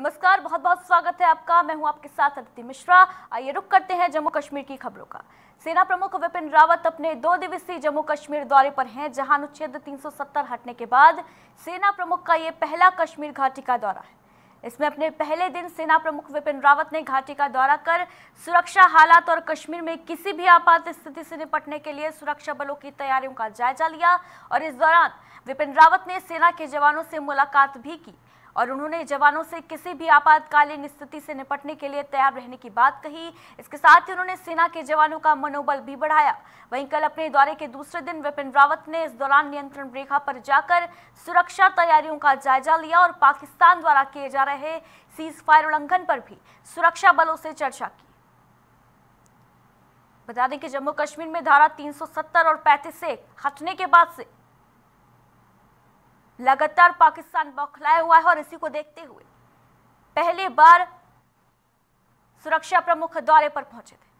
नमस्कार बहुत बहुत स्वागत है आपका मैं हूं आपके साथ अदिति मिश्रा आइए रुक करते हैं जम्मू कश्मीर की खबरों का सेना प्रमुख विपिन रावत अपने दो दिवसीय जम्मू कश्मीर दौरे पर हैं जहां अनुच्छेद 370 हटने के बाद सेना प्रमुख का ये पहला कश्मीर घाटी का दौरा है इसमें अपने पहले दिन सेना प्रमुख विपिन रावत ने घाटी का दौरा कर सुरक्षा हालात और कश्मीर में किसी भी आपात स्थिति से निपटने के लिए सुरक्षा बलों की तैयारियों का जायजा लिया और इस दौरान विपिन रावत ने सेना के जवानों से मुलाकात भी की और उन्होंने जवानों से किसी भी आपातकालीन स्थिति से निपटने के लिए तैयार रहने की बात कही इसके साथ ही उन्होंने सेना के जवानों का मनोबल भी बढ़ाया वहीं कल अपने दौरे के दूसरे दिन विपिन रावत ने इस दौरान नियंत्रण रेखा पर जाकर सुरक्षा तैयारियों का जायजा लिया और पाकिस्तान द्वारा किए जा रहे सीज फायर उल्लंघन पर भी सुरक्षा बलों से चर्चा की बता दें कि जम्मू कश्मीर में धारा 370 और 35 से हटने के बाद से लगातार पाकिस्तान बौखलाया हुआ है और इसी को देखते हुए पहली बार सुरक्षा प्रमुख दौरे पर पहुंचे थे